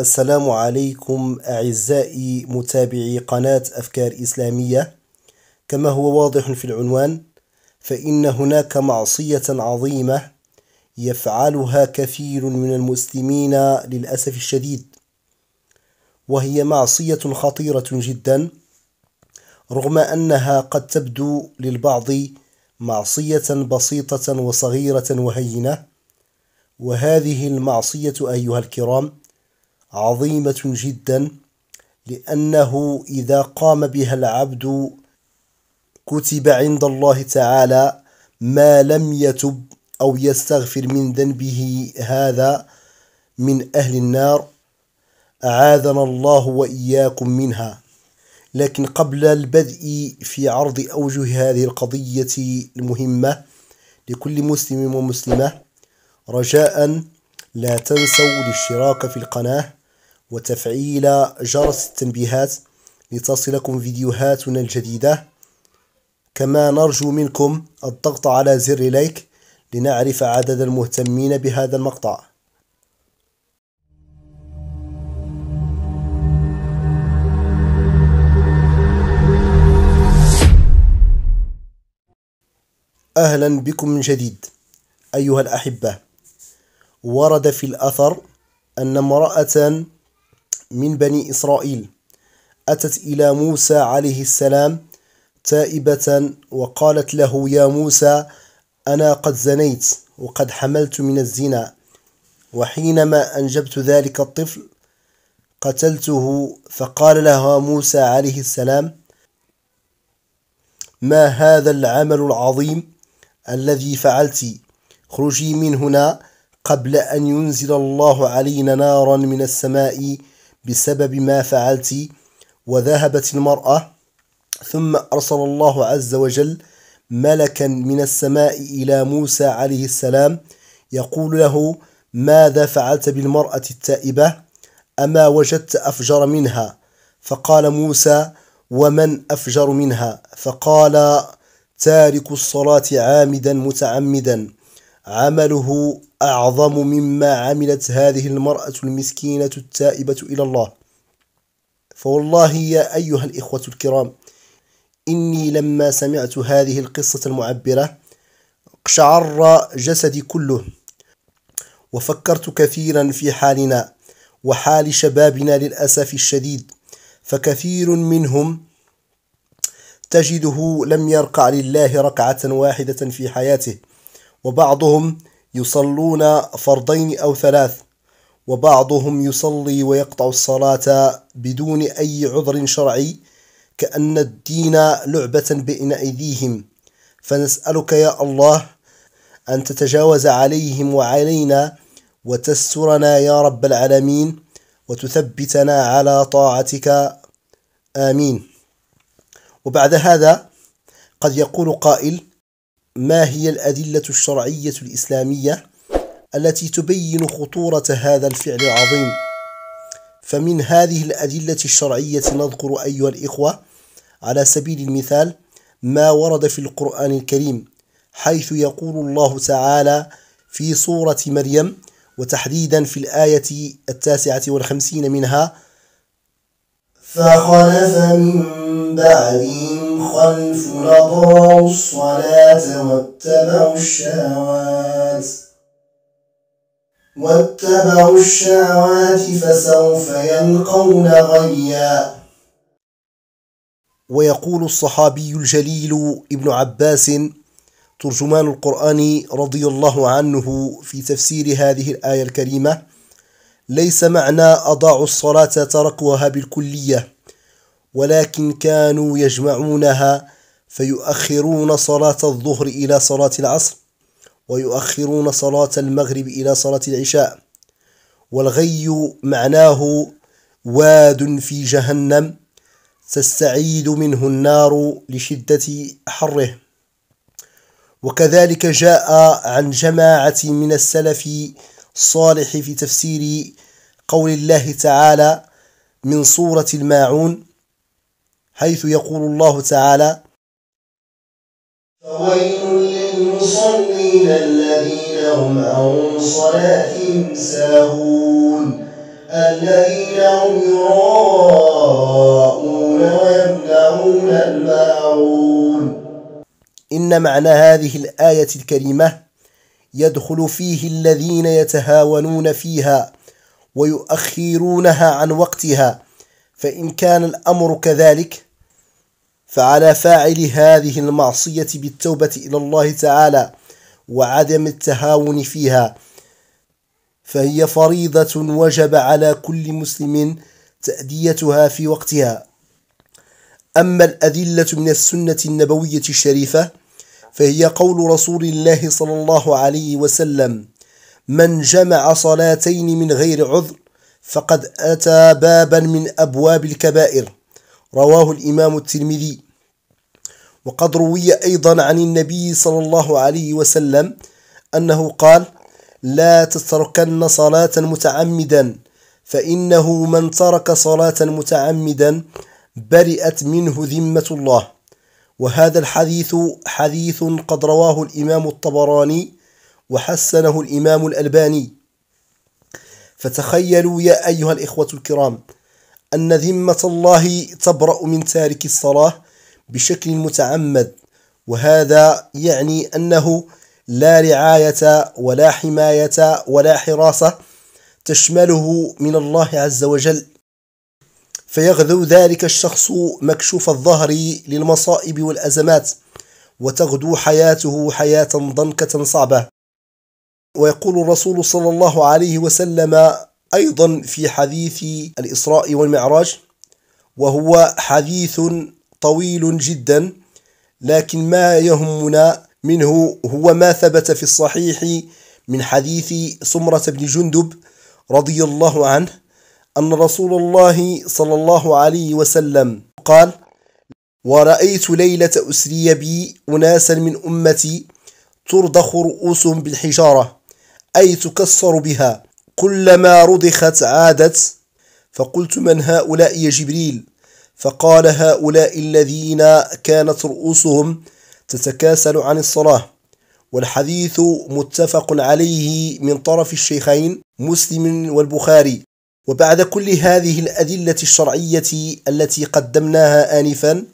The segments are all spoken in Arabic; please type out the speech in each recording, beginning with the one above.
السلام عليكم أعزائي متابعي قناة أفكار إسلامية كما هو واضح في العنوان فإن هناك معصية عظيمة يفعلها كثير من المسلمين للأسف الشديد وهي معصية خطيرة جدا رغم أنها قد تبدو للبعض معصية بسيطة وصغيرة وهينة وهذه المعصية أيها الكرام عظيمة جدا لأنه إذا قام بها العبد كتب عند الله تعالى ما لم يتب أو يستغفر من ذنبه هذا من أهل النار أعاذنا الله وإياكم منها لكن قبل البدء في عرض أوجه هذه القضية المهمة لكل مسلم ومسلمة رجاء لا تنسوا الاشتراك في القناة وتفعيل جرس التنبيهات لتصلكم فيديوهاتنا الجديدة كما نرجو منكم الضغط على زر لايك لنعرف عدد المهتمين بهذا المقطع أهلا بكم من جديد أيها الأحبة ورد في الأثر أن امرأة من بني إسرائيل أتت إلى موسى عليه السلام تائبة وقالت له يا موسى أنا قد زنيت وقد حملت من الزنا وحينما أنجبت ذلك الطفل قتلته فقال لها موسى عليه السلام ما هذا العمل العظيم الذي فعلت خرجي من هنا قبل أن ينزل الله علينا نارا من السماء بسبب ما فعلت وذهبت المرأة ثم أرسل الله عز وجل ملكا من السماء إلى موسى عليه السلام يقول له ماذا فعلت بالمرأة التائبة أما وجدت أفجر منها فقال موسى ومن أفجر منها فقال تارك الصلاة عامدا متعمدا عمله أعظم مما عملت هذه المرأة المسكينة التائبة إلى الله فوالله يا أيها الإخوة الكرام إني لما سمعت هذه القصة المعبرة قشعر جسدي كله وفكرت كثيرا في حالنا وحال شبابنا للأسف الشديد فكثير منهم تجده لم يرقع لله ركعة واحدة في حياته وبعضهم يصلون فرضين أو ثلاث وبعضهم يصلي ويقطع الصلاة بدون أي عذر شرعي كأن الدين لعبة بين أيديهم فنسألك يا الله أن تتجاوز عليهم وعلينا وتسترنا يا رب العالمين وتثبتنا على طاعتك آمين وبعد هذا قد يقول قائل ما هي الأدلة الشرعية الإسلامية التي تبين خطورة هذا الفعل العظيم فمن هذه الأدلة الشرعية نذكر أيها الإخوة على سبيل المثال ما ورد في القرآن الكريم حيث يقول الله تعالى في سورة مريم وتحديدا في الآية التاسعة والخمسين منها فخلف من بعدهم خلف أضاعوا الصلاة واتبعوا الشهوات واتبعوا الشهوات فسوف يلقون غيا ويقول الصحابي الجليل ابن عباس ترجمان القرآن رضي الله عنه في تفسير هذه الآية الكريمة ليس معنى أضاعوا الصلاة تركوها بالكلية ولكن كانوا يجمعونها فيؤخرون صلاة الظهر إلى صلاة العصر ويؤخرون صلاة المغرب إلى صلاة العشاء والغي معناه واد في جهنم تستعيد منه النار لشدة حره وكذلك جاء عن جماعة من السلف الصالح في تفسير قول الله تعالى من سورة الماعون حيث يقول الله تعالى فويل للمصلين الذين هم عن صلاتهم ساهون الذين هم يراءون ويمنعون الماعون إن معنى هذه الآية الكريمة يدخل فيه الذين يتهاونون فيها ويؤخرونها عن وقتها فإن كان الأمر كذلك فعلى فاعل هذه المعصية بالتوبة إلى الله تعالى وعدم التهاون فيها فهي فريضة وجب على كل مسلم تأديتها في وقتها أما الأدلة من السنة النبوية الشريفة فهي قول رسول الله صلى الله عليه وسلم من جمع صلاتين من غير عذر فقد أتى بابا من أبواب الكبائر رواه الإمام الترمذي وقد روي أيضا عن النبي صلى الله عليه وسلم أنه قال لا تتركن صلاة متعمدا فإنه من ترك صلاة متعمدا برئت منه ذمة الله وهذا الحديث حديث قد رواه الإمام الطبراني وحسنه الإمام الألباني فتخيلوا يا أيها الإخوة الكرام أن ذمة الله تبرأ من تارك الصلاة بشكل متعمد وهذا يعني أنه لا رعاية ولا حماية ولا حراسة تشمله من الله عز وجل فيغدو ذلك الشخص مكشوف الظهر للمصائب والأزمات وتغدو حياته حياة ضنكة صعبة ويقول الرسول صلى الله عليه وسلم أيضا في حديث الإسراء والمعراج وهو حديث طويل جدا لكن ما يهمنا منه هو ما ثبت في الصحيح من حديث سمرة بن جندب رضي الله عنه أن رسول الله صلى الله عليه وسلم قال ورأيت ليلة أسري بي أناسا من أمتي ترضخ رؤوسهم بالحجارة أي تكسر بها كلما رضخت عادت فقلت من هؤلاء يا جبريل فقال هؤلاء الذين كانت رؤوسهم تتكاسل عن الصلاة والحديث متفق عليه من طرف الشيخين مسلم والبخاري وبعد كل هذه الأدلة الشرعية التي قدمناها آنفا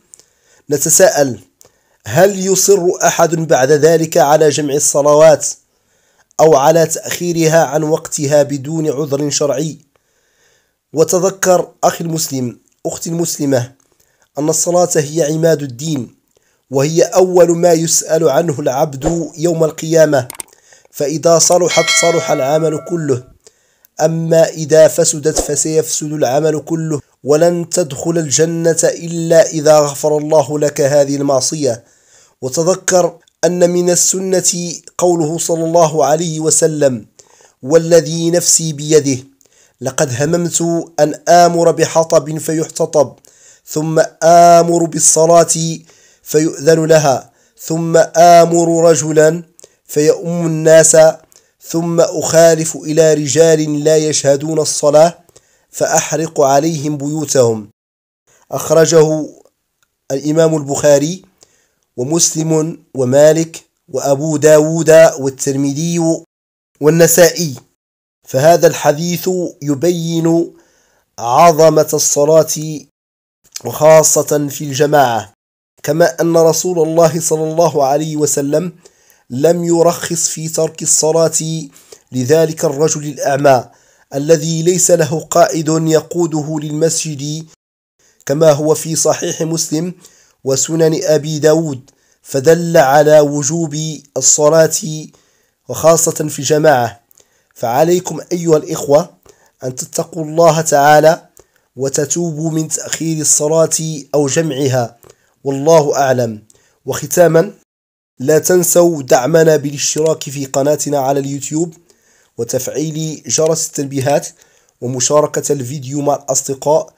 نتساءل هل يصر أحد بعد ذلك على جمع الصلوات أو على تأخيرها عن وقتها بدون عذر شرعي وتذكر أخي المسلم أختي المسلمة أن الصلاة هي عماد الدين وهي أول ما يسأل عنه العبد يوم القيامة فإذا صلحت صلح العمل كله أما إذا فسدت فسيفسد العمل كله ولن تدخل الجنة إلا إذا غفر الله لك هذه المعصية وتذكر أن من السنة قوله صلى الله عليه وسلم والذي نفسي بيده لقد هممت أن آمر بحطب فيحتطب ثم آمر بالصلاة فيؤذن لها ثم آمر رجلا فيؤم الناس ثم أخالف إلى رجال لا يشهدون الصلاة فأحرق عليهم بيوتهم أخرجه الإمام البخاري ومسلم ومالك وأبو داود والترمذي والنسائي فهذا الحديث يبين عظمة الصلاة وخاصة في الجماعة كما أن رسول الله صلى الله عليه وسلم لم يرخص في ترك الصلاة لذلك الرجل الأعمى الذي ليس له قائد يقوده للمسجد كما هو في صحيح مسلم وسنن أبي داود فدل على وجوب الصلاة وخاصة في الجماعة فعليكم أيها الإخوة أن تتقوا الله تعالى وتتوبوا من تأخير الصلاة أو جمعها والله أعلم وختاما لا تنسوا دعمنا بالاشتراك في قناتنا على اليوتيوب وتفعيل جرس التنبيهات ومشاركة الفيديو مع الأصدقاء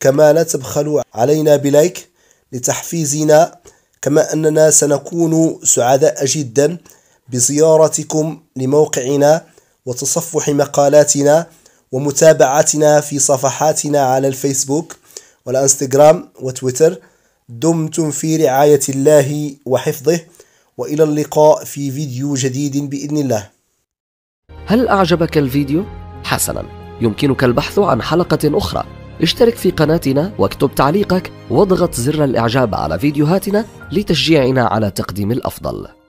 كما لا تبخلوا علينا بلايك لتحفيزنا كما أننا سنكون سعداء جدا بزيارتكم لموقعنا وتصفح مقالاتنا ومتابعتنا في صفحاتنا على الفيسبوك والانستغرام وتويتر دمتم في رعاية الله وحفظه والى اللقاء في فيديو جديد باذن الله. هل اعجبك الفيديو؟ حسنا، يمكنك البحث عن حلقه اخرى. اشترك في قناتنا واكتب تعليقك واضغط زر الاعجاب على فيديوهاتنا لتشجيعنا على تقديم الافضل.